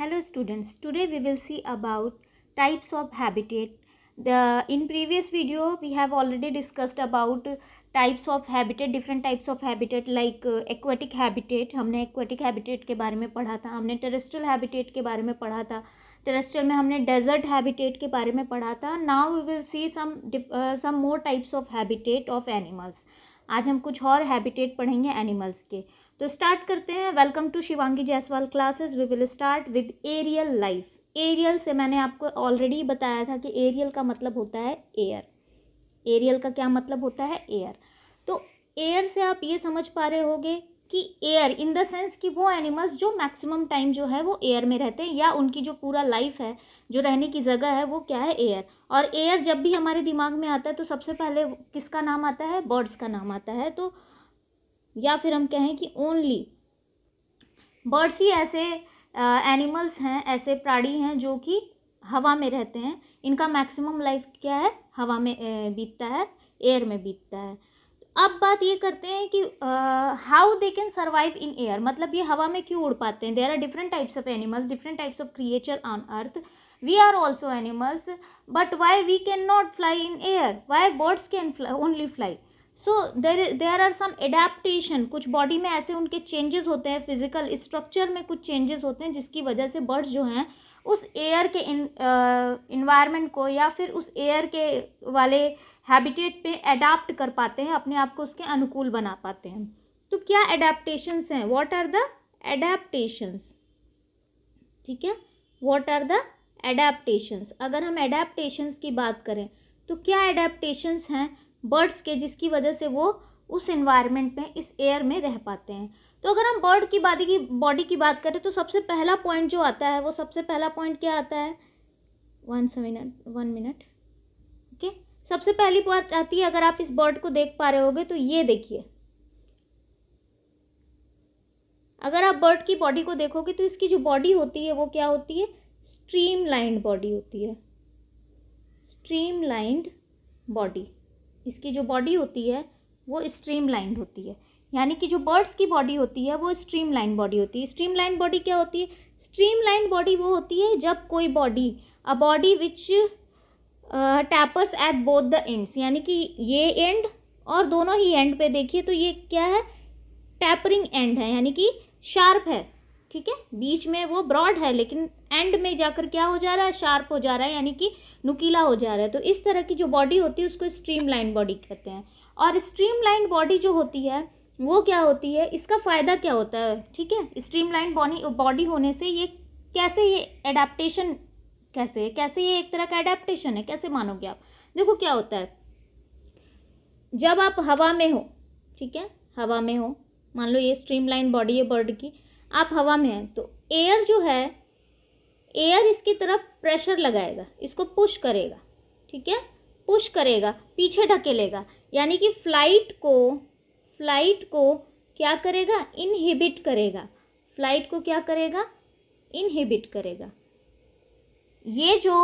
hello students today we will see about types of habitat the in previous video we have already discussed about types of habitat different types of habitat like aquatic habitat हमने aquatic habitat के बारे में पढ़ा था हमने terrestrial habitat के बारे में पढ़ा था टेरेस्ट्रल में हमने डेजर्ट हैबिटेट के बारे में पढ़ा था now we will see some some more types of habitat of animals आज हम कुछ और हैबिटेट पढ़ेंगे एनिमल्स के तो स्टार्ट करते हैं welcome to Shivangi Jaiswal classes we will start with aerial life aerial से मैंने आपको ऑलरेडी बताया था कि एरियल का मतलब होता है एयर एरियल का क्या मतलब होता है एयर तो एयर से आप ये समझ पा रहे होगे कि एयर इन द सेंस कि वो एनिमल्स जो मैक्सिमम टाइम जो है वो एयर में रहते हैं या उनकी जो पूरा लाइफ है जो रहने की जगह है वो क्या है एयर और एयर जब भी हमारे दिमाग में आता है तो सबसे पहले किसका नाम आता है बर्ड्स का नाम आता है तो या फिर हम कहें कि ओनली बर्ड्स ही ऐसे एनिमल्स हैं ऐसे प्राणी हैं जो कि हवा में रहते हैं इनका मैक्सिमम लाइफ क्या है हवा में बीतता है एयर में बीतता है अब बात ये करते हैं कि how they can survive in air मतलब ये हवा में क्यों उड़ पाते हैं there are different types of animals different types of creature on earth we are also animals but why we can not fly in air why birds can only fly so there there are some adaptation कुछ body में ऐसे उनके changes होते हैं physical structure में कुछ changes होते हैं जिसकी वजह से बर्ड्स जो हैं उस एयर के इन्वायरमेंट को या फिर उस एयर के वाले हैबिटेट पे अडाप्ट कर पाते हैं अपने आप को उसके अनुकूल बना पाते हैं तो क्या एडेप्टेशंस हैं वॉट आर द एडेप्टशंस ठीक है वॉट आर द एडेप्टशंस अगर हम एडेप्टशंस की बात करें तो क्या एडेप्टेशंस हैं बर्ड्स के जिसकी वजह से वो उस एनवायरनमेंट में इस एयर में रह पाते हैं तो अगर हम बर्ड की बॉडी की बॉडी की बात करें तो सबसे पहला पॉइंट जो आता है वो सबसे पहला पॉइंट क्या आता है one minute one minute okay सबसे पहली बात आती है अगर आप इस बर्ड को देख पा रहे होगे तो ये देखिए अगर आप बर्ड की बॉडी को देखोगे तो इसकी जो बॉडी होती है वो क्या होती है स्ट्रीम बॉडी होती है स्ट्रीम लाइंड बॉडी इसकी जो बॉडी होती है वो स्ट्रीम लाइन होती है यानी कि जो बर्ड्स की बॉडी होती है वो स्ट्रीम लाइन बॉडी होती है स्ट्रीम लाइन बॉडी क्या होती है स्ट्रीम लाइन बॉडी वो होती है जब कोई body a body which tapers at both the ends यानी कि ये एंड और दोनों ही एंड पे देखिए तो ये क्या है टैपरिंग एंड है यानी कि शार्प है ठीक है बीच में वो ब्रॉड है लेकिन एंड में जाकर क्या हो जा रहा है शार्प हो जा रहा है यानी कि नुकीला हो जा रहा है तो इस तरह की जो बॉडी होती है उसको स्ट्रीम लाइन बॉडी कहते हैं और स्ट्रीम लाइन बॉडी जो होती है वो क्या होती है इसका फ़ायदा क्या होता है ठीक है स्ट्रीम लाइन बॉडी बॉडी होने से ये कैसे ये एडाप्टेशन कैसे कैसे ये एक तरह का एडाप्टेशन है कैसे मानोगे आप देखो क्या होता है जब आप हवा में हो ठीक है हवा में हो मान लो ये स्ट्रीम लाइन बॉडी है बर्ड की आप हवा में हैं तो एयर जो है एयर इसकी तरफ प्रेशर लगाएगा इसको पुश करेगा ठीक है पुश करेगा पीछे ढकेलेगा यानी कि फ्लाइट को फ्लाइट को क्या करेगा इनहिबिट करेगा फ्लाइट को क्या करेगा इनहिबिट करेगा ये जो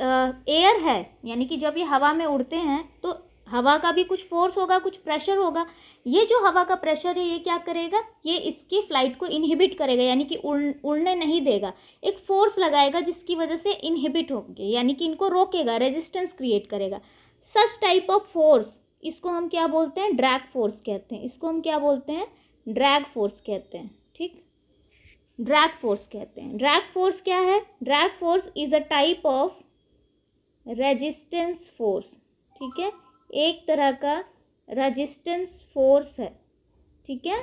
एयर है यानी कि जब ये हवा में उड़ते हैं तो हवा का भी कुछ फोर्स होगा कुछ प्रेशर होगा ये जो हवा का प्रेशर है ये क्या करेगा ये इसकी फ्लाइट को इनहिबिट करेगा यानी कि उड़ उड़ने नहीं देगा एक फोर्स लगाएगा जिसकी वजह से इनहिबिट होंगे यानी कि इनको रोकेगा रेजिस्टेंस क्रिएट करेगा सच टाइप ऑफ फोर्स इसको हम क्या बोलते हैं ड्रैग फोर्स कहते हैं इसको हम क्या बोलते हैं ड्रैग फोर्स कहते हैं ठीक ड्रैग फोर्स कहते हैं ड्रैग फोर्स क्या है drag force is a type of resistance force ठीक है एक तरह का रजिस्टेंस फोर्स है ठीक है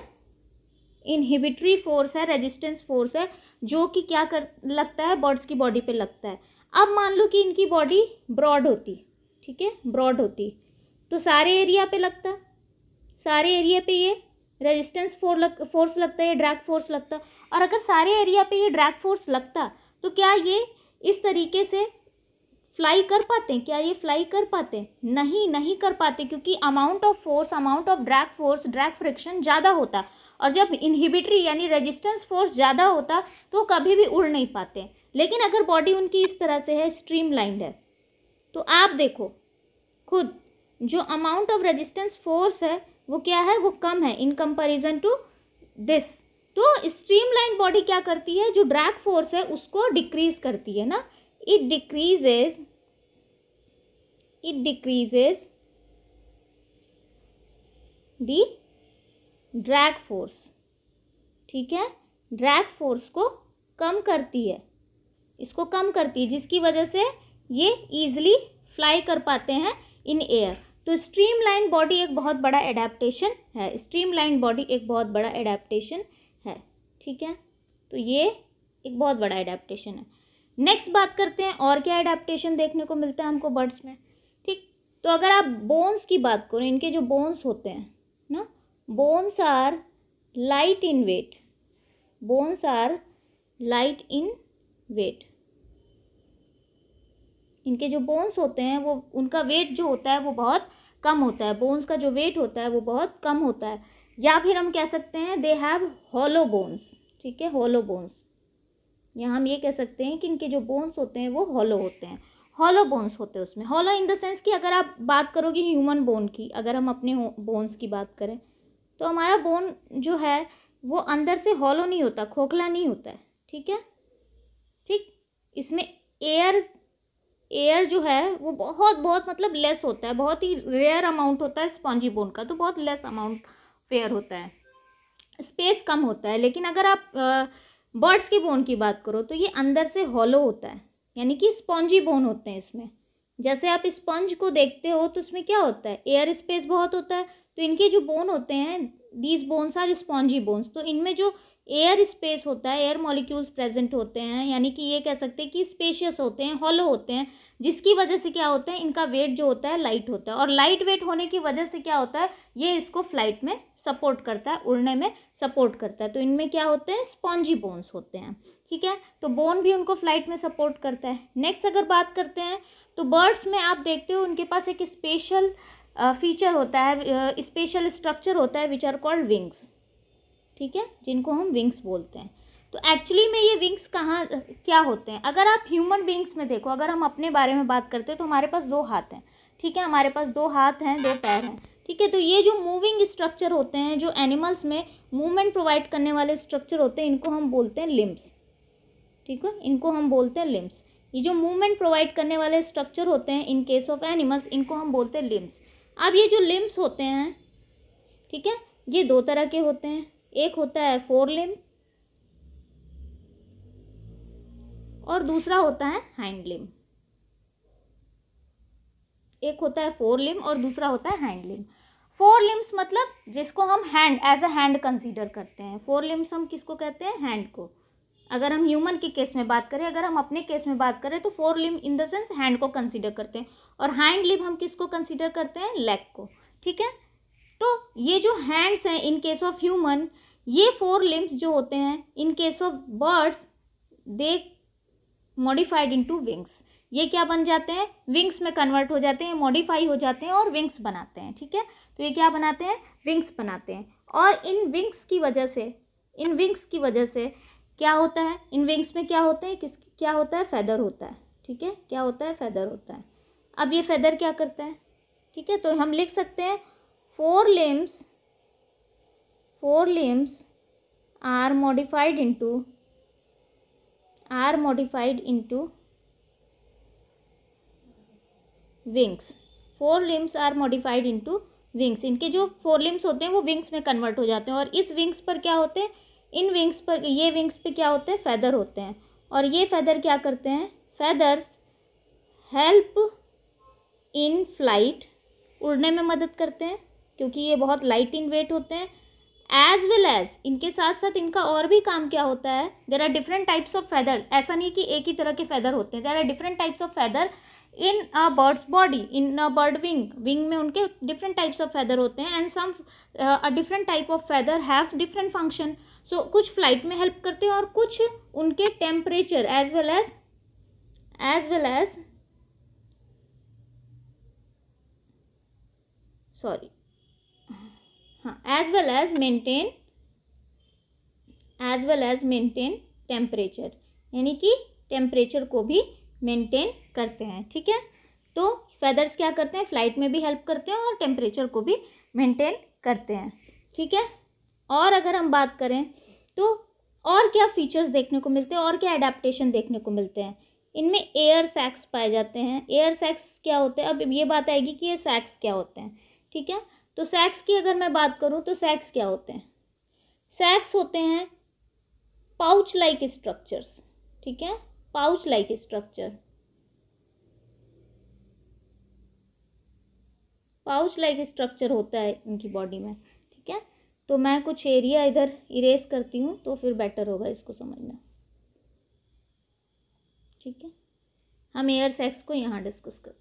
इनहिबिटरी फोर्स है रेजिस्टेंस फोर्स है जो कि क्या कर लगता है बर्ड्स की बॉडी पे लगता है अब मान लो कि इनकी बॉडी ब्रॉड होती ठीक है ब्रॉड होती तो सारे एरिया पे लगता सारे एरिया पे ये रेजिस्टेंस फोर लग, फोर्स लगता है ड्रैग फोर्स लगता और अगर सारे एरिया पे ये ड्रैग फोर्स लगता तो क्या ये इस तरीके से फ्लाई कर पाते हैं क्या ये फ्लाई कर पाते हैं नहीं नहीं कर पाते क्योंकि amount of force amount of drag force drag friction ज़्यादा होता और जब इनहिबिटरी यानी रेजिस्टेंस फोर्स ज़्यादा होता तो कभी भी उड़ नहीं पाते लेकिन अगर बॉडी उनकी इस तरह से है स्ट्रीम है तो आप देखो खुद जो अमाउंट ऑफ रजिस्टेंस फोर्स है वो क्या है वो कम है इन कंपेरिजन टू दिस तो स्ट्रीमलाइन बॉडी क्या करती है जो ड्रैग फोर्स है उसको डिक्रीज करती है ना it decreases it decreases the drag force ठीक है drag फोर्स को कम करती है इसको कम करती है जिसकी वजह से ये easily फ्लाई कर पाते हैं इन एयर तो स्ट्रीम लाइन बॉडी एक बहुत बड़ा एडेप्टेशन है स्ट्रीम लाइन बॉडी एक बहुत बड़ा एडेप्टेशन है ठीक है तो ये एक बहुत बड़ा एडेप्टेशन है नेक्स्ट बात करते हैं और क्या एडाप्टेशन देखने को मिलता है हमको बर्ड्स में ठीक तो अगर आप बोन्स की बात करो इनके जो बोन्स होते हैं ना bones are light in weight bones are light in weight इनके जो बोन्स होते हैं वो उनका वेट जो होता है वो बहुत कम होता है बोन्स का जो वेट होता है वो बहुत कम होता है या फिर हम कह सकते हैं दे हैव हॉलो बोन्स ठीक है हॉलो बोन्स यहाँ हम ये कह सकते हैं कि इनके जो बोन्स होते हैं वो हॉलो होते हैं हॉलो बोन्स होते हैं उसमें हॉलो इन द सेंस कि अगर आप बात करोगे ह्यूमन बोन की अगर हम अपने बोन्स की बात करें तो हमारा बोन जो है वो अंदर से हॉलो नहीं होता खोखला नहीं होता है ठीक है ठीक इसमें एयर एयर जो है वो बहुत बहुत मतलब लेस होता है बहुत ही रेयर अमाउंट होता है स्पॉन्जी बोन का तो बहुत लेस अमाउंट फेयर होता है स्पेस कम होता है लेकिन अगर आप आ, बर्ड्स की बोन की बात करो तो ये अंदर से हॉलो होता है यानी कि स्पॉन्जी बोन होते हैं इसमें जैसे आप स्पंज को देखते हो तो उसमें क्या होता है एयर स्पेस बहुत होता है तो इनके जो बोन होते हैं these bones are spongy bones तो इनमें जो एयर स्पेस होता है एयर मॉलिक्यूल्स प्रेजेंट होते हैं यानी कि ये कह सकते हैं कि स्पेशियस होते हैं हॉलो होते हैं जिसकी वजह से क्या होता है इनका वेट जो होता है लाइट होता है और लाइट वेट होने की वजह से क्या होता है ये इसको फ्लाइट में सपोर्ट करता है उड़ने में सपोर्ट करता है तो इनमें क्या होते हैं स्पॉन्जी बोन्स होते हैं ठीक है तो बोन भी उनको फ्लाइट में सपोर्ट करता है नेक्स्ट अगर बात करते हैं तो बर्ड्स में आप देखते हो उनके पास एक स्पेशल फीचर होता है स्पेशल स्ट्रक्चर होता है विच आर कॉल्ड विंग्स ठीक है जिनको हम विंग्स बोलते हैं तो एक्चुअली में ये विंग्स कहाँ क्या होते हैं अगर आप ह्यूमन बींग्स में देखो अगर हम अपने बारे में बात करते हैं तो हमारे पास दो हाथ हैं ठीक है हमारे पास दो हाथ हैं दो पैर हैं ठीक है तो ये जो मूविंग स्ट्रक्चर होते हैं जो एनिमल्स में मूवमेंट प्रोवाइड करने वाले स्ट्रक्चर होते हैं इनको हम बोलते हैं लिम्स ठीक है इनको हम बोलते हैं लिम्स ये जो मूवमेंट प्रोवाइड करने वाले स्ट्रक्चर होते हैं इन केस ऑफ एनिमल्स इनको हम बोलते हैं लिम्स अब ये जो लिम्स होते हैं ठीक है ये दो तरह के होते हैं एक होता है फोर लिम्स और दूसरा होता है हैंड लिम एक होता है फोर लिम और दूसरा होता है हैंड लिम फोर लिम्स मतलब जिसको हम hand as a hand consider करते हैं फोर लिम्स हम किसको कहते हैं हैंड को अगर हम ह्यूमन के केस में बात करें अगर हम अपने केस में बात करें तो fore limb in the sense hand को कंसीडर करते हैं और हैंड लिम हम किसको कंसीडर करते हैं लेग को ठीक है तो ये जो हैंड्स हैं इन केस ऑफ ह्यूमन ये फोर लिम्स जो होते हैं in case of birds they modified into wings ये क्या बन जाते हैं विंग्स में कन्वर्ट हो जाते हैं मॉडिफाई हो जाते हैं और विंग्स बनाते हैं ठीक है तो ये क्या बनाते हैं विंग्स बनाते हैं और इन विंग्स की वजह से इन विंग्स की वजह से क्या होता है इन विंग्स में क्या होते हैं किस क्या होता है फैदर होता है ठीक है क्या होता है फैदर होता है अब ये फैदर क्या करते हैं ठीक है तो हम लिख सकते हैं fore limbs fore limbs are modified into are modified into wings fore limbs are modified into wings इनके जो फोर लिम्स होते हैं वो विंग्स में कन्वर्ट हो जाते हैं और इस विंग्स पर क्या होते हैं इन विंग्स पर ये विंग्स पे क्या होते हैं फैदर होते हैं और ये फैदर क्या करते हैं फैदर्स हेल्प इन फ्लाइट उड़ने में मदद करते हैं क्योंकि ये बहुत लाइट इन वेट होते हैं एज वेल एज इनके साथ साथ इनका और भी काम क्या होता है there are different types of feather ऐसा नहीं कि एक ही तरह के फैदर होते हैं there are different types of feather in a birds body in a bird wing wing में उनके डिफरेंट टाइप्स ऑफ फैदर होते हैं and some different type of feather have different function so कुछ फ्लाइट में help करते हैं और कुछ उनके temperature as well as as well as sorry हाँ as well as maintain as well as maintain temperature यानी कि टेम्परेचर को भी मेंटेन करते हैं ठीक है तो फैदर्स क्या करते हैं फ्लाइट में भी हेल्प करते हैं और टेम्परेचर को भी मेंटेन करते हैं ठीक है और अगर हम बात करें तो और क्या फीचर्स देखने को मिलते हैं और क्या एडेप्टेशन देखने को मिलते हैं इनमें एयर सैक्स पाए जाते हैं एयर सैक्स क्या होते हैं अब ये बात आएगी कि ये सैक्स क्या होते हैं ठीक है तो सेक्स की अगर मैं बात करूँ तो सेक्स क्या होते हैं सेक्स होते हैं पाउच लाइक स्ट्रक्चर्स ठीक है pouch like structure pouch like structure होता है इनकी बॉडी में ठीक है तो मैं कुछ एरिया इधर इरेज करती हूँ तो फिर बेटर होगा इसको समझना ठीक है हम एयर सेक्स को यहाँ डिस्कस करते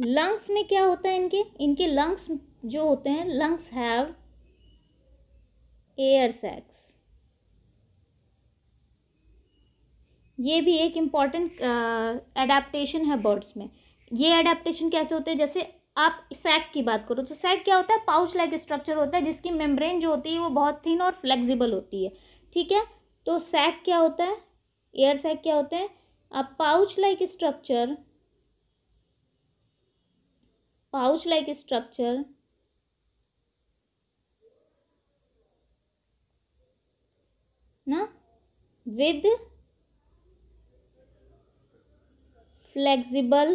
लंग्स में क्या होता है इनके इनके लंग्स जो होते हैं लंग्स हैव एयर सैक्स ये भी एक इम्पॉर्टेंट uh, है बर्ड्स में ये अडेप्टेशन कैसे होते हैं जैसे आप सैक की बात करो तो सैक क्या होता है पाउच लाइक स्ट्रक्चर होता है जिसकी मेम्ब्रेन जो होती है वो बहुत थिन और फ्लेक्सिबल होती है ठीक है तो सैक क्या होता है एयर सैक क्या होता है आप pouch like structure pouch like structure na with flexible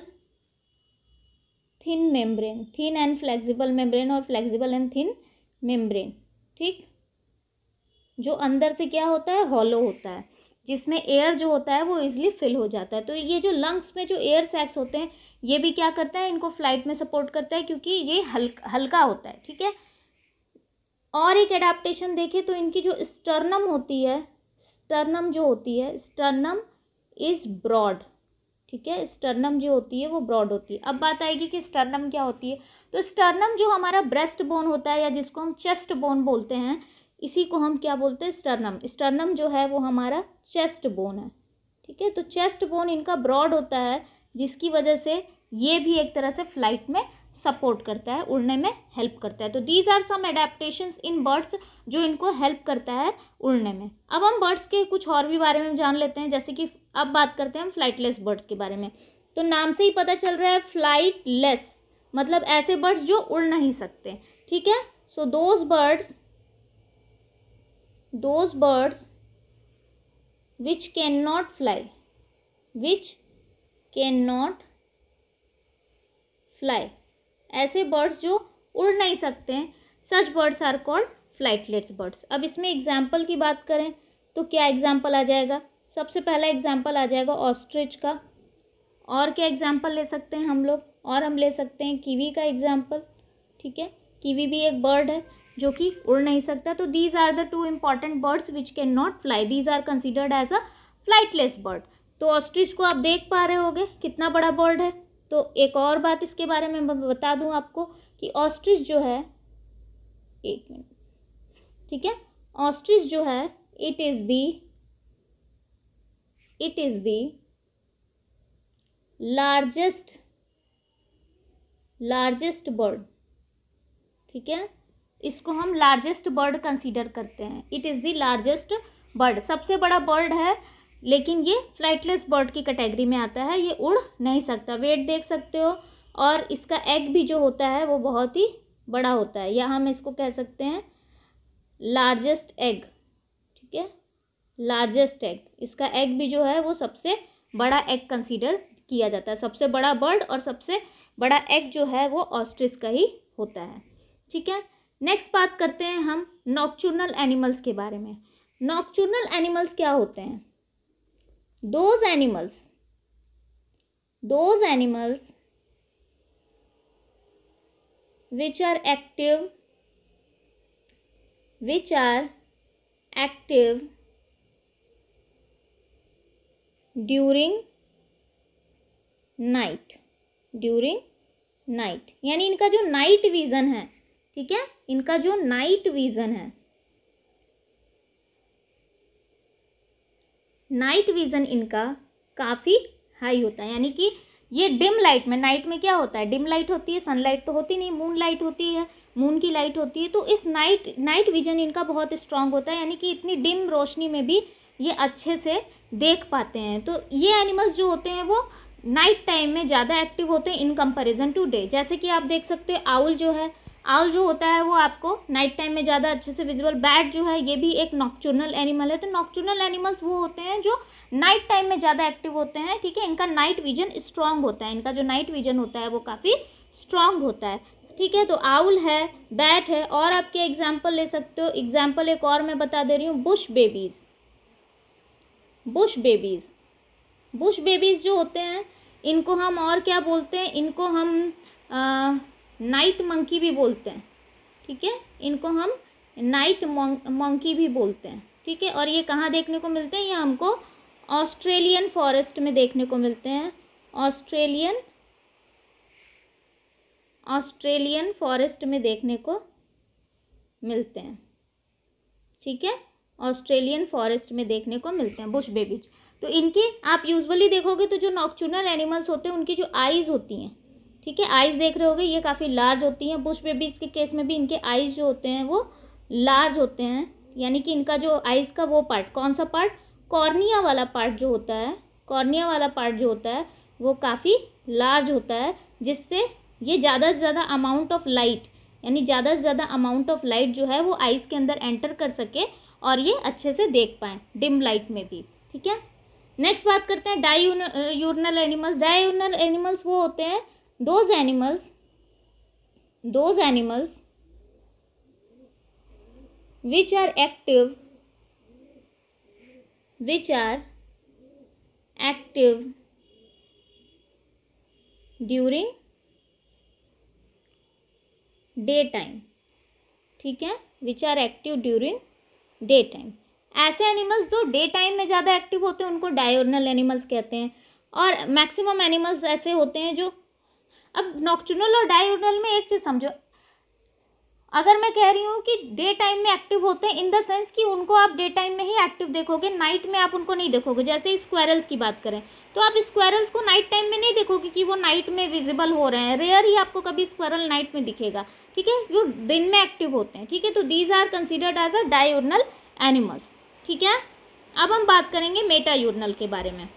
thin membrane thin and flexible membrane और flexible and thin membrane ठीक जो अंदर से क्या होता है हॉलो होता है जिसमें एयर जो होता है वो ईजिली फिल हो जाता है तो ये जो लंग्स में जो एयर सैक्स होते हैं ये भी क्या करता है इनको फ्लाइट में सपोर्ट करता है क्योंकि ये हल्का हल्का होता है ठीक है और एक एडाप्टेशन देखें तो इनकी जो स्टर्नम होती है स्टर्नम जो होती है स्टर्नम इज़ ब्रॉड ठीक है स्टर्नम जो होती है वो ब्रॉड होती है अब बात आएगी कि स्टर्नम क्या होती है तो स्टर्नम जो हमारा ब्रेस्ट बोन होता है या जिसको हम चेस्ट बोन बोलते हैं इसी को हम क्या बोलते हैं स्टर्नम स्टर्नम जो है वो हमारा चेस्ट बोन है ठीक है तो चेस्ट बोन इनका ब्रॉड होता है जिसकी वजह से ये भी एक तरह से फ्लाइट में सपोर्ट करता है उड़ने में हेल्प करता है तो these are some adaptation in birds जो इनको हेल्प करता है उड़ने में अब हम बर्ड्स के कुछ और भी बारे में जान लेते हैं जैसे कि अब बात करते हैं हम फ्लाइटलेस बर्ड्स के बारे में तो नाम से ही पता चल रहा है फ्लाइट मतलब ऐसे बर्ड्स जो उड़ नहीं सकते ठीक है so those birds those birds which can not fly which can not fly ऐसे बर्ड्स जो उड़ नहीं सकते हैं such birds are called flightless birds अब इसमें एग्जाम्पल की बात करें तो क्या एग्जाम्पल आ जाएगा सबसे पहला एग्जाम्पल आ जाएगा ऑस्ट्रिच का और क्या एग्जाम्पल ले सकते हैं हम लोग और हम ले सकते हैं कीवी का एग्जाम्पल ठीक है कीवी भी एक बर्ड है जो कि उड़ नहीं सकता तो these are the two important birds which can not fly these are considered as a flightless bird तो ऑस्ट्रिच को आप देख पा रहे होगे कितना बड़ा बर्ड है तो एक और बात इसके बारे में बता दूं आपको कि ऑस्ट्रिच जो है एक मिनट ठीक है ऑस्ट्रिच जो है it is the it is the largest largest bird ठीक है इसको हम लार्जेस्ट बर्ड कंसीडर करते हैं it is the largest bird सबसे बड़ा बर्ड है लेकिन ये फ्लाइटलेस बर्ड की कैटेगरी में आता है ये उड़ नहीं सकता वेट देख सकते हो और इसका एग भी जो होता है वो बहुत ही बड़ा होता है या हम इसको कह सकते हैं लार्जेस्ट एग ठीक है लार्जेस्ट एग इसका एग भी जो है वो सबसे बड़ा एग कंसीडर किया जाता है सबसे बड़ा बर्ड और सबसे बड़ा एग जो है वो ऑस्ट्रिस का ही होता है ठीक है नेक्स्ट बात करते हैं हम नॉक्चूर्नल एनिमल्स के बारे में नॉक्चूर्नल एनिमल्स क्या होते हैं those animals those animals which are active which are active during night during night यानी इनका जो नाइट विजन है ठीक है इनका जो नाइट विजन है नाइट विजन इनका काफ़ी हाई होता है यानी कि ये डिम लाइट में नाइट में क्या होता है डिम लाइट होती है सनलाइट तो होती नहीं मून लाइट होती है मून की लाइट होती है तो इस नाइट नाइट विजन इनका बहुत स्ट्रांग होता है यानी कि इतनी डिम रोशनी में भी ये अच्छे से देख पाते हैं तो ये एनिमल्स जो होते हैं वो नाइट टाइम में ज़्यादा एक्टिव होते हैं इन कंपेरिजन टू डे जैसे कि आप देख सकते हो आउल जो है आउल जो होता है वो आपको नाइट टाइम में ज़्यादा अच्छे से विजुअल बैट जो है ये भी एक नॉक्चुरल एनिमल है तो नॉक्चुरल एनिमल्स वो होते हैं जो नाइट टाइम में ज़्यादा एक्टिव होते हैं ठीक है इनका नाइट विजन स्ट्रांग होता है इनका जो नाइट विजन होता है वो काफ़ी स्ट्रांग होता है ठीक है तो आउल है बैट है और आपके एग्जाम्पल ले सकते हो एग्जाम्पल एक और मैं बता दे रही हूँ bush babies bush babies bush babies जो होते हैं इनको हम और क्या बोलते हैं इनको हम आ, नाइट मंकी भी बोलते हैं ठीक है इनको हम नाइट मंकी भी बोलते हैं ठीक है और ये कहाँ देखने को मिलते हैं ये हमको ऑस्ट्रेलियन फॉरेस्ट में देखने को मिलते हैं ऑस्ट्रेलियन ऑस्ट्रेलियन फॉरेस्ट में देखने को मिलते हैं ठीक है ऑस्ट्रेलियन फॉरेस्ट में देखने को मिलते हैं बुश बेबीज तो इनके आप यूजुअली देखोगे तो जो नॉक्चुनल एनिमल्स होते हैं उनकी जो आईज होती हैं ठीक है आइज़ देख रहे होगे ये काफ़ी लार्ज होती हैं बुश बेबीज़ के केस में भी इनके आइज़ जो होते हैं वो लार्ज होते हैं यानी कि इनका जो आइज़ का वो पार्ट कौन सा पार्ट कॉर्निया वाला पार्ट जो होता है कॉर्निया वाला पार्ट जो होता है वो काफ़ी लार्ज होता है जिससे ये ज़्यादा से ज़्यादा अमाउंट ऑफ लाइट यानी ज़्यादा से ज़्यादा अमाउंट ऑफ लाइट जो है वो आइज़ के अंदर एंटर कर सके और ये अच्छे से देख पाएँ डिम लाइट में भी ठीक है नेक्स्ट बात करते हैं diurnal animals diurnal animals वो होते हैं those animals those animals which are active which are active during day time ठीक है which are active during day time ऐसे एनिमल्स जो डे टाइम में ज़्यादा एक्टिव होते हैं उनको डायोर्नल एनिमल्स कहते हैं और मैक्सिमम एनिमल्स ऐसे होते हैं जो अब नॉक्चुनल और डायोनल में एक चीज़ समझो अगर मैं कह रही हूँ कि डे टाइम में एक्टिव होते हैं इन द सेंस कि उनको आप डे टाइम में ही एक्टिव देखोगे नाइट में आप उनको नहीं देखोगे जैसे स्क्वायरल्स की बात करें तो आप स्क्वायरल्स को नाइट टाइम में नहीं देखोगे कि वो नाइट में विजिबल हो रहे हैं रेयर ही आपको कभी स्क्वायरल नाइट में दिखेगा ठीक है वो दिन में एक्टिव होते हैं ठीक है तो these are considered as a diurnal animals ठीक है अब हम बात करेंगे मेटा यूर्नल के बारे में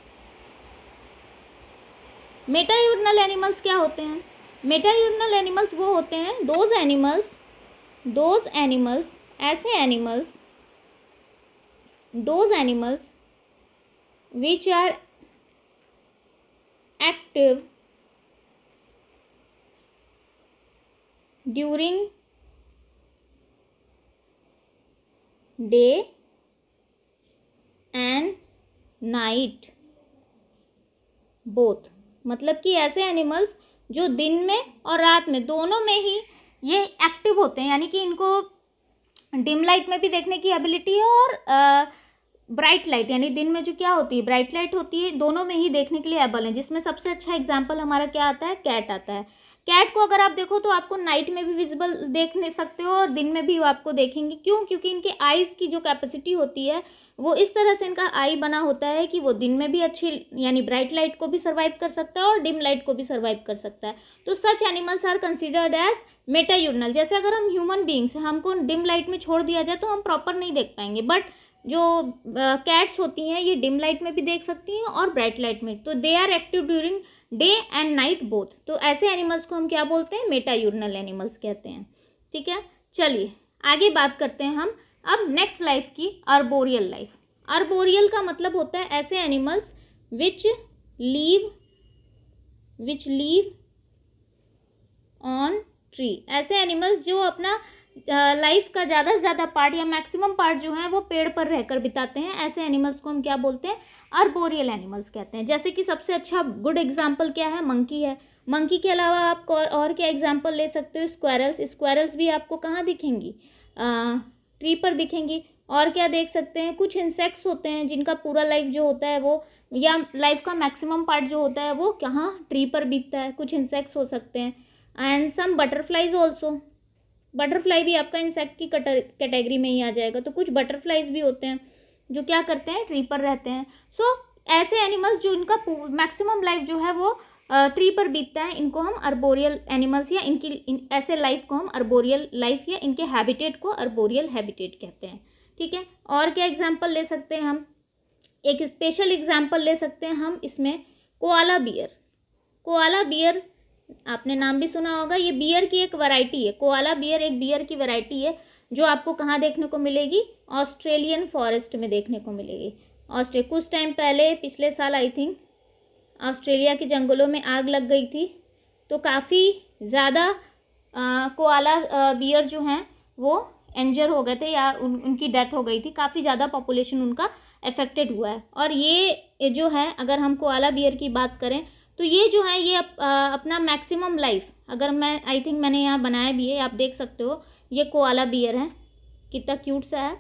मेटायूरनल एनिमल्स क्या होते हैं मेटायूरनल एनिमल्स वो होते हैं दोज एनिमल्स दोज एनिमल्स ऐसे animals those animals which are active during day and night both मतलब कि ऐसे एनिमल्स जो दिन में और रात में दोनों में ही ये एक्टिव होते हैं यानी कि इनको डिम लाइट में भी देखने की एबिलिटी है और ब्राइट लाइट यानी दिन में जो क्या होती है ब्राइट लाइट होती है दोनों में ही देखने के लिए एबल है जिसमें सबसे अच्छा एग्जाम्पल हमारा क्या आता है कैट आता है कैट को अगर आप देखो तो आपको नाइट में भी विजिबल देख सकते हो और दिन में भी आपको देखेंगे क्यों क्योंकि इनके आईज़ की जो कैपेसिटी होती है वो इस तरह से इनका आई बना होता है कि वो दिन में भी अच्छी यानी ब्राइट लाइट को भी सर्वाइव कर सकता है और डिम लाइट को भी सर्वाइव कर सकता है तो such animals are considered as matutinal जैसे अगर हम ह्यूमन बींग्स हमको डिम लाइट में छोड़ दिया जाए तो हम प्रॉपर नहीं देख पाएंगे बट जो कैट्स uh, होती हैं ये डिम लाइट में भी देख सकती हैं और ब्राइट लाइट में तो they are active during day and night both तो ऐसे एनिमल्स को हम क्या बोलते हैं मेटा यूरनल एनिमल्स कहते हैं ठीक है चलिए आगे बात करते हैं हम अब नेक्स्ट लाइफ की अर्बोरियल लाइफ अर्बोरियल का मतलब होता है ऐसे animals which live which live on tree ऐसे एनिमल्स जो अपना लाइफ का ज़्यादा से ज़्यादा पार्ट या मैक्सिमम पार्ट जो है वो पेड़ पर रहकर बिताते हैं ऐसे एनिमल्स को हम क्या बोलते हैं अर्बोरियल एनिमल्स कहते हैं जैसे कि सबसे अच्छा गुड एग्जाम्पल क्या है मंकी है मंकी के अलावा आप और क्या एग्जाम्पल ले सकते हो स्क्वायरल्स स्क्वायरल्स भी आपको कहाँ दिखेंगी ट्री पर दिखेंगी और क्या देख सकते हैं कुछ इंसेक्ट्स होते हैं जिनका पूरा लाइफ जो होता है वो या लाइफ का मैक्सिमम पार्ट जो होता है वो कहाँ ट्री पर बीतता है कुछ इंसेक्ट्स हो सकते हैं and some butterflies also butterfly भी आपका इंसेक्ट की कैटेगरी में ही आ जाएगा तो कुछ बटरफ्लाइज भी होते हैं जो क्या करते हैं ट्री पर रहते हैं सो so, ऐसे एनिमल्स जो इनका मैक्सिमम लाइफ जो है वो ट्री पर बीतता है इनको हम अर्बोरियल एनिमल्स या इनकी इन, ऐसे लाइफ को हम अर्बोरियल लाइफ या इनके हैबिटेट को अर्बोरियल हैबिटेट कहते हैं ठीक है और क्या एग्जाम्पल ले सकते हैं हम एक स्पेशल एग्जाम्पल ले सकते हैं हम इसमें कोआला बियर कोआला बियर आपने नाम भी सुना होगा ये बियर की एक वैरायटी है कोआला बियर एक बियर की वैरायटी है जो आपको कहाँ देखने को मिलेगी ऑस्ट्रेलियन फॉरेस्ट में देखने को मिलेगी ऑस्ट्रे कुछ टाइम पहले पिछले साल आई थिंक ऑस्ट्रेलिया के जंगलों में आग लग गई थी तो काफ़ी ज़्यादा कोआला बियर जो हैं वो एंजर हो गए थे या उन, उनकी डेथ हो गई थी काफ़ी ज़्यादा पॉपुलेशन उनका अफेक्टेड हुआ है और ये जो है अगर हम कोआला बियर की बात करें तो ये जो है ये अप, अपना मैक्सिमम लाइफ अगर मैं आई थिंक मैंने यहाँ बनाया भी है आप देख सकते हो ये कोआला बियर है कितना क्यूट सा है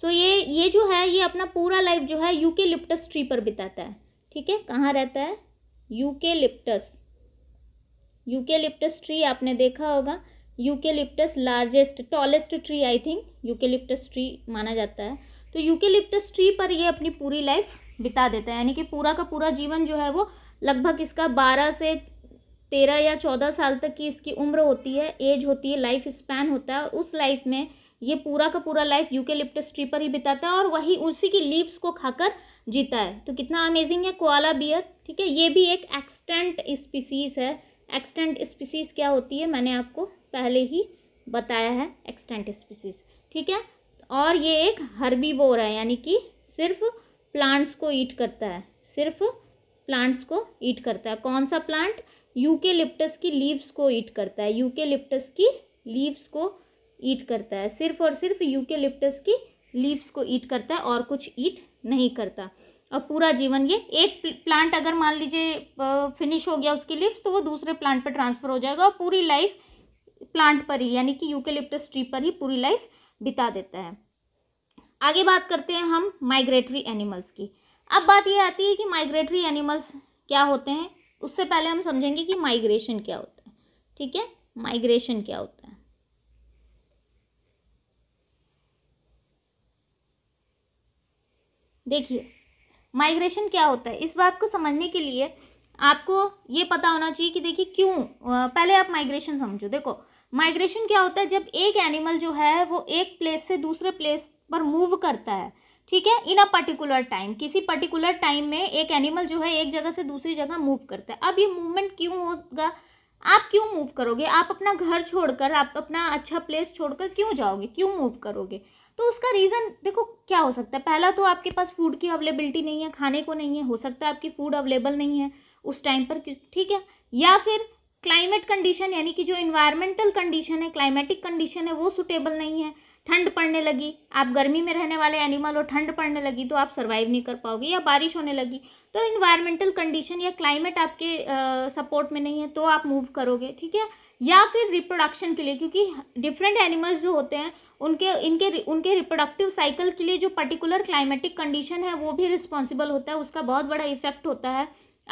सो ये ये जो है ये अपना पूरा लाइफ जो है यूके लिप्टस ट्री पर बिताता है ठीक है कहाँ रहता है eucalyptus eucalyptus tree आपने देखा होगा eucalyptus largest tallest tree I think eucalyptus tree माना जाता है तो यूके लिप्टस ट्री पर ये अपनी पूरी लाइफ बिता देता है यानी कि पूरा का पूरा जीवन जो है वो लगभग इसका बारह से तेरह या चौदह साल तक की इसकी उम्र होती है एज होती है लाइफ स्पैन होता है उस लाइफ में ये पूरा का पूरा लाइफ के ट्री पर ही बिताता है और वही उसी की लीव्स को खाकर जीता है तो कितना अमेजिंग है कोआला बियर ठीक है ये भी एक एक्सटेंट स्पीसीज़ है एक्सटेंट स्पीसीज़ क्या होती है मैंने आपको पहले ही बताया है एक्सटेंट स्पीसीज़ ठीक है और ये एक हर्बी है यानी कि सिर्फ प्लांट्स को ईट करता है सिर्फ प्लांट्स को ईट करता है कौन सा प्लांट लिप्टस की लीव्स को ईट करता है लिप्टस की लीव्स को ईट करता है सिर्फ और सिर्फ लिप्टस की लीव्स को ईट करता है और कुछ ईट नहीं करता और पूरा जीवन ये एक प्लांट अगर मान लीजिए फिनिश हो गया उसकी लीव्स तो वो दूसरे प्लांट पर ट्रांसफ़र हो जाएगा और पूरी लाइफ प्लांट पर ही यानी कि लिप्टस ट्री पर ही पूरी लाइफ बिता देता है आगे बात करते हैं हम माइग्रेटरी एनिमल्स की अब बात ये आती है कि माइग्रेटरी एनिमल्स क्या होते हैं उससे पहले हम समझेंगे कि माइग्रेशन क्या होता है ठीक है माइग्रेशन क्या होता है देखिए माइग्रेशन क्या होता है इस बात को समझने के लिए आपको ये पता होना चाहिए कि देखिए क्यों पहले आप माइग्रेशन समझो देखो माइग्रेशन क्या होता है जब एक एनिमल जो है वो एक प्लेस से दूसरे प्लेस पर मूव करता है ठीक है इन अ पर्टिकुलर टाइम किसी पर्टिकुलर टाइम में एक एनिमल जो है एक जगह से दूसरी जगह मूव करता है अब ये मूवमेंट क्यों होगा आप क्यों मूव करोगे आप अपना घर छोड़कर आप अपना अच्छा प्लेस छोड़कर क्यों जाओगे क्यों मूव करोगे तो उसका रीज़न देखो क्या हो सकता है पहला तो आपके पास फूड की अवेलेबिलिटी नहीं है खाने को नहीं है हो सकता है आपकी फूड अवेलेबल नहीं है उस टाइम पर ठीक है या फिर क्लाइमेट कंडीशन यानी कि जो इन्वायरमेंटल कंडीशन है क्लाइमेटिक कंडीशन है वो सुटेबल नहीं है ठंड पड़ने लगी आप गर्मी में रहने वाले एनिमल और ठंड पड़ने लगी तो आप सर्वाइव नहीं कर पाओगे या बारिश होने लगी तो इन्वायरमेंटल कंडीशन या क्लाइमेट आपके सपोर्ट में नहीं है तो आप मूव करोगे ठीक है या फिर रिप्रोडक्शन के लिए क्योंकि डिफरेंट एनिमल्स जो होते हैं उनके इनके उनके रिप्रोडक्टिव साइकिल के लिए जो पर्टिकुलर क्लाइमेटिक कंडीशन है वो भी रिस्पॉन्सिबल होता है उसका बहुत बड़ा इफेक्ट होता है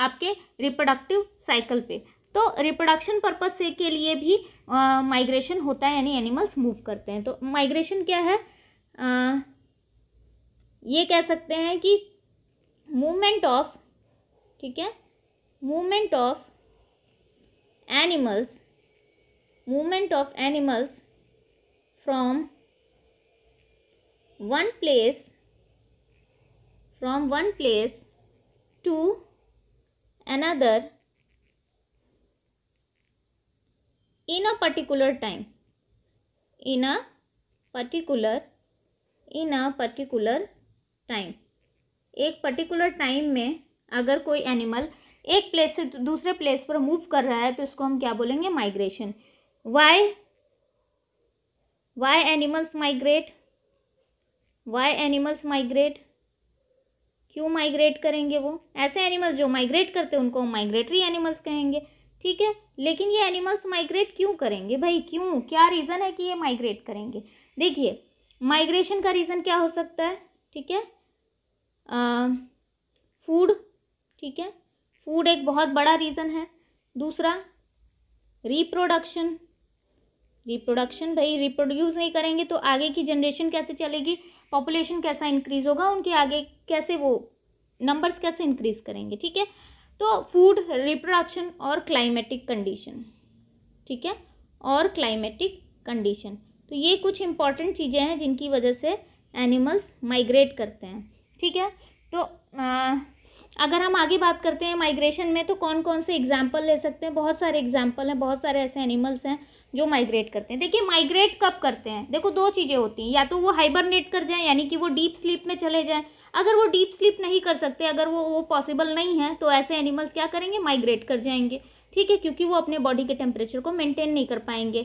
आपके रिप्रोडक्टिव साइकिल पे तो रिप्रोडक्शन पर्पज से के लिए भी माइग्रेशन uh, होता है यानी एनिमल्स मूव करते हैं तो माइग्रेशन क्या है uh, ये कह सकते हैं कि मूवमेंट ऑफ ठीक है movement of animals movement of animals from one place from one place to another in a particular time in a particular in a particular time एक particular time में अगर कोई animal एक place से दूसरे place पर move कर रहा है तो इसको हम क्या बोलेंगे migration why why animals migrate why animals migrate क्यों माइग्रेट करेंगे वो ऐसे एनिमल्स जो माइग्रेट करते हैं उनको हम माइग्रेटरी एनिमल्स कहेंगे ठीक है लेकिन ये एनिमल्स माइग्रेट क्यों करेंगे भाई क्यों क्या रीज़न है कि ये माइग्रेट करेंगे देखिए माइग्रेशन का रीज़न क्या हो सकता है ठीक है फूड ठीक है फूड एक बहुत बड़ा रीज़न है दूसरा रिप्रोडक्शन रिप्रोडक्शन भाई रिप्रोड्यूस नहीं करेंगे तो आगे की जनरेशन कैसे चलेगी पॉपुलेशन कैसा इंक्रीज़ होगा उनके आगे कैसे वो नंबर्स कैसे इंक्रीज़ करेंगे ठीक है तो फूड रिप्रोडक्शन और क्लाइमेटिक कंडीशन ठीक है और क्लाइमेटिक कंडीशन तो ये कुछ इंपॉर्टेंट चीज़ें हैं जिनकी वजह से एनिमल्स माइग्रेट करते हैं ठीक है तो आ, अगर हम आगे बात करते हैं माइग्रेशन में तो कौन कौन से एग्जाम्पल ले सकते हैं बहुत सारे एग्जाम्पल हैं बहुत सारे ऐसे एनिमल्स हैं जो माइग्रेट करते हैं देखिए माइग्रेट कब करते हैं देखो दो चीज़ें होती हैं या तो वो हाइबरनेट कर जाएं यानी कि वो डीप स्लीप में चले जाएं अगर वो डीप स्लीप नहीं कर सकते अगर वो वो पॉसिबल नहीं है तो ऐसे एनिमल्स क्या करेंगे माइग्रेट कर जाएंगे ठीक है क्योंकि वो अपने बॉडी के टेम्परेचर को मेंटेन नहीं कर पाएंगे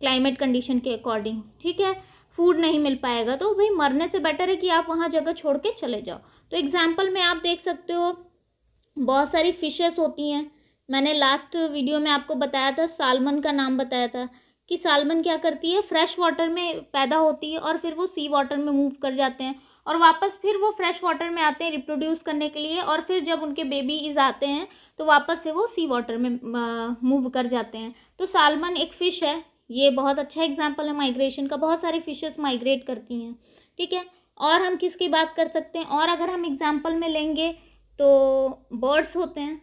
क्लाइमेट कंडीशन के अकॉर्डिंग ठीक है फूड नहीं मिल पाएगा तो भाई मरने से बेटर है कि आप वहाँ जगह छोड़ के चले जाओ तो एग्जाम्पल में आप देख सकते हो बहुत सारी फिशेस होती हैं मैंने लास्ट वीडियो में आपको बताया था सालमन का नाम बताया था कि सालमन क्या करती है फ्रेश वाटर में पैदा होती है और फिर वो सी वाटर में मूव कर जाते हैं और वापस फिर वो फ्रेश वाटर में आते हैं रिप्रोड्यूस करने के लिए और फिर जब उनके बेबीज आते हैं तो वापस से वो सी वाटर में मूव कर जाते हैं तो सालमन एक फ़िश है ये बहुत अच्छा एग्जाम्पल है माइग्रेशन का बहुत सारे फिशेस माइग्रेट करती हैं ठीक है और हम किसकी बात कर सकते हैं और अगर हम एग्जाम्पल में लेंगे तो बर्ड्स होते हैं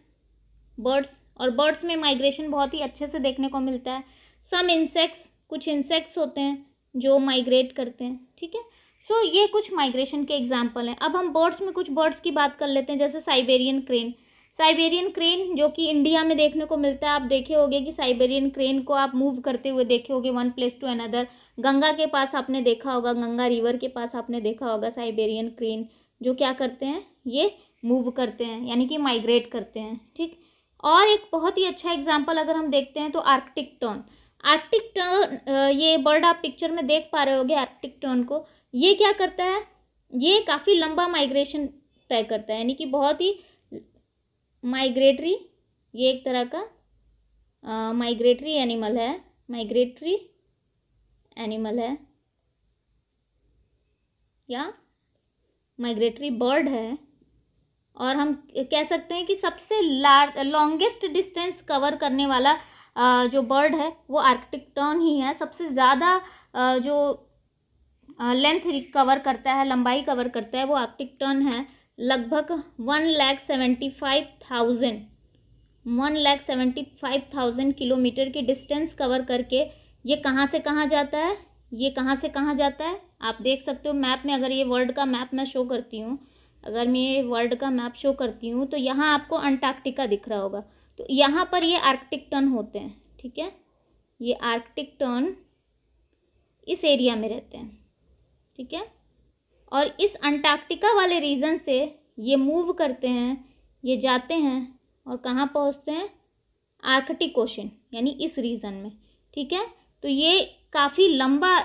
बर्ड्स और बर्ड्स में माइग्रेशन बहुत ही अच्छे से देखने को मिलता है सम इंसेक्ट्स कुछ इंसेक्ट्स होते हैं जो माइग्रेट करते हैं ठीक है सो so, ये कुछ माइग्रेशन के एग्जाम्पल हैं अब हम बर्ड्स में कुछ बर्ड्स की बात कर लेते हैं जैसे साइबेरियन क्रेन साइबेरियन क्रेन जो कि इंडिया में देखने को मिलता है आप देखे होगे कि साइबेरियन क्रेन को आप मूव करते हुए देखे होगे one place to another Ganga के पास आपने देखा होगा गंगा रिवर के पास आपने देखा होगा साइबेरियन क्रेन जो क्या करते हैं ये मूव करते हैं यानी कि माइग्रेट करते हैं ठीक और एक बहुत ही अच्छा एग्जाम्पल अगर हम देखते हैं तो आर्कटिक टर्न आर्कटिक टर्न ये बर्ड आप पिक्चर में देख पा रहे होगे आर्कटिक टर्न को ये क्या करता है ये काफ़ी लंबा माइग्रेशन तय करता है यानी कि बहुत ही माइग्रेटरी ये एक तरह का माइग्रेटरी एनिमल है माइग्रेटरी एनिमल है या माइग्रेटरी बर्ड है और हम कह सकते हैं कि सबसे लार्ज लॉन्गेस्ट डिस्टेंस कवर करने वाला जो बर्ड है वो आर्कटिक टर्न ही है सबसे ज़्यादा जो लेंथ कवर करता है लंबाई कवर करता है वो आर्कटिक टर्न है लगभग one lakh seventy five thousand one lakh seventy five thousand kilometre की डिस्टेंस कवर करके ये कहाँ से कहाँ जाता है ये कहाँ से कहाँ जाता है आप देख सकते हो मैप में अगर ये वर्ल्ड का मैप मैं शो करती हूँ अगर मैं ये वर्ल्ड का मैप शो करती हूँ तो यहाँ आपको अंटार्कटिका दिख रहा होगा तो यहाँ पर ये आर्कटिक टर्न होते हैं ठीक है ये आर्कटिक टर्न इस एरिया में रहते हैं ठीक है और इस अंटार्कटिका वाले रीजन से ये मूव करते हैं ये जाते हैं और कहाँ पहुँचते हैं आर्कटिक ओशन यानी इस रीजन में ठीक है तो ये काफ़ी लंबा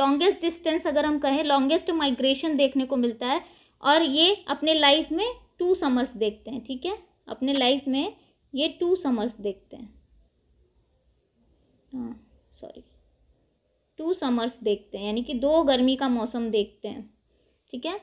लॉन्गेस्ट डिस्टेंस अगर हम कहें लॉन्गेस्ट माइग्रेशन देखने को मिलता है और ये अपने लाइफ में टू समर्स देखते हैं ठीक है अपने लाइफ में ये टू समर्स देखते हैं हाँ सॉरी टू समर्स देखते हैं यानी कि दो गर्मी का मौसम देखते हैं ठीक है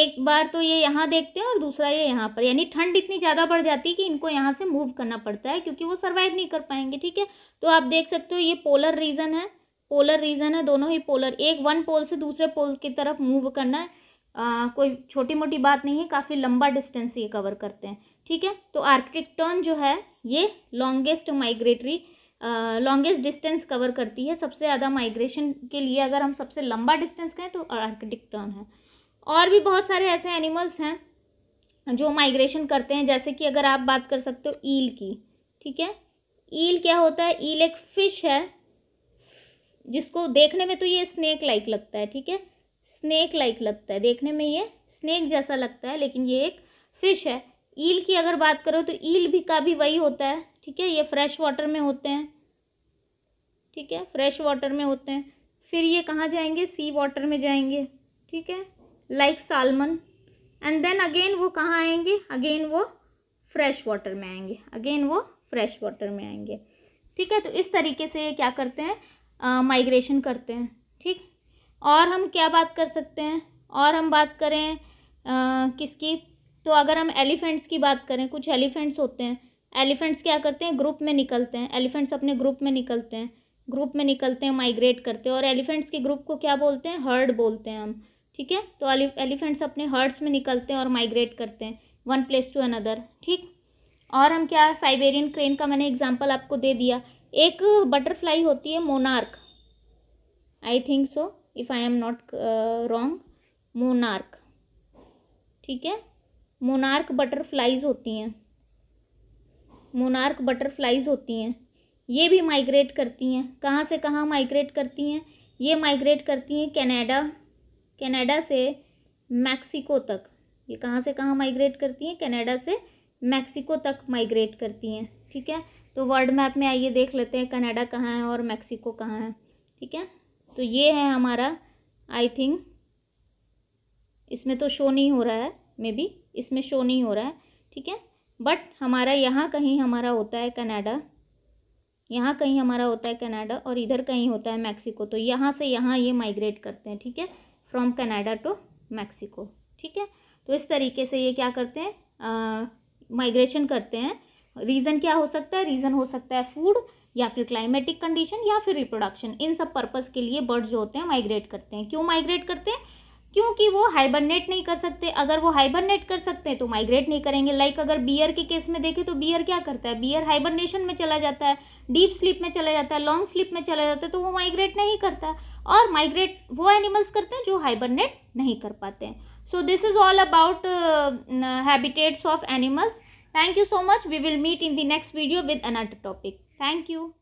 एक बार तो ये यहाँ देखते हैं और दूसरा ये यहाँ पर यानी ठंड इतनी ज़्यादा बढ़ जाती है कि इनको यहाँ से मूव करना पड़ता है क्योंकि वो सर्वाइव नहीं कर पाएंगे ठीक है तो आप देख सकते हो ये पोलर रीजन है पोलर रीजन है दोनों ही पोलर एक वन पोल से दूसरे पोल की तरफ मूव करना है आ, कोई छोटी मोटी बात नहीं है काफ़ी लंबा डिस्टेंस ये कवर करते हैं ठीक है तो आर्कटिक टर्न जो है ये longest migratory longest distance cover करती है सबसे ज़्यादा माइग्रेशन के लिए अगर हम सबसे लंबा डिस्टेंस कहें तो आर्कटिक टर्न है और भी बहुत सारे ऐसे एनिमल्स हैं जो माइग्रेशन करते हैं जैसे कि अगर आप बात कर सकते हो ईल की ठीक है ईल क्या होता है ईल एक फिश है जिसको देखने में तो ये स्नेक लाइक लगता है ठीक है स्नेक लाइक लगता है देखने में ये स्नेक जैसा लगता है लेकिन ये एक फिश है ईल की अगर बात करो तो ईल भी का भी वही होता है ठीक है ये फ्रेश वाटर में होते हैं ठीक है फ्रेश वाटर में होते हैं फिर ये कहाँ जाएंगे सी वाटर में जाएंगे ठीक है like salmon and then again वो कहाँ आएंगे अगेन वो फ्रेश वाटर में आएंगे अगेन वो फ्रेश वाटर में आएंगे ठीक है तो इस तरीके से ये क्या करते हैं माइग्रेशन करते हैं ठीक और हम क्या बात कर सकते हैं और हम बात करें uh, किसकी तो अगर हम एलिफेंट्स की बात करें कुछ एलिफेंट्स होते हैं एलिफेंट्स क्या करते हैं ग्रुप में निकलते हैं एलिफेंट्स अपने ग्रुप में निकलते हैं ग्रुप में निकलते हैं माइग्रेट करते हैं और एलिफेंट्स के ग्रुप को क्या बोलते हैं हर्ड बोलते हैं हम ठीक है तो एलिफेंट्स अपने हर्ड्स में निकलते हैं और माइग्रेट करते हैं वन प्लेस टू अनदर ठीक और हम क्या साइबेरियन क्रेन का मैंने एग्जाम्पल आपको दे दिया एक बटरफ्लाई होती है monarch I think so if I am not wrong monarch ठीक है मोनार्क बटरफ्लाइज होती हैं मोनार्क बटरफ्लाइज होती हैं ये भी माइग्रेट करती हैं कहाँ से कहाँ माइग्रेट करती हैं ये माइग्रेट करती हैं कनाडा कनाडा से मैक्सिको तक ये कहाँ से कहाँ माइग्रेट करती हैं कनाडा से मैक्सिको तक माइग्रेट करती हैं ठीक है तो वर्ल्ड मैप में आइए देख लेते हैं कनाडा कहाँ है और मैक्सिको कहाँ है ठीक है तो ये है हमारा आई थिंक इसमें तो शो नहीं हो रहा है मे बी इसमें शो नहीं हो रहा है ठीक है बट हमारा यहाँ कहीं हमारा होता है कनाडा यहाँ कहीं हमारा होता है कनाडा और इधर कहीं होता है मैक्सिको तो यहाँ से यहाँ ये माइग्रेट करते हैं ठीक है फ्रॉम कनाडा टू मैक्सिको ठीक है तो इस तरीके से ये क्या करते हैं माइग्रेशन करते हैं रीज़न क्या हो सकता है रीज़न हो सकता है फूड या फिर क्लाइमेटिक कंडीशन या फिर रिप्रोडक्शन इन सब पर्पज़ के लिए बर्ड जो होते हैं माइग्रेट करते हैं क्यों माइग्रेट करते हैं क्योंकि वो हाइबरनेट नहीं कर सकते अगर वो हाइबरनेट कर सकते हैं तो माइग्रेट नहीं करेंगे लाइक अगर बियर के केस में देखें तो बियर क्या करता है बियर हाइबरनेशन में चला जाता है डीप स्लीप में चला जाता है लॉन्ग स्लीप में चला जाता है तो वो माइग्रेट नहीं करता और माइग्रेट वो एनिमल्स करते हैं जो हाइबरनेट नहीं कर पाते हैं so this is all about habitats of animals thank you so much we will meet in the next video with another topic thank you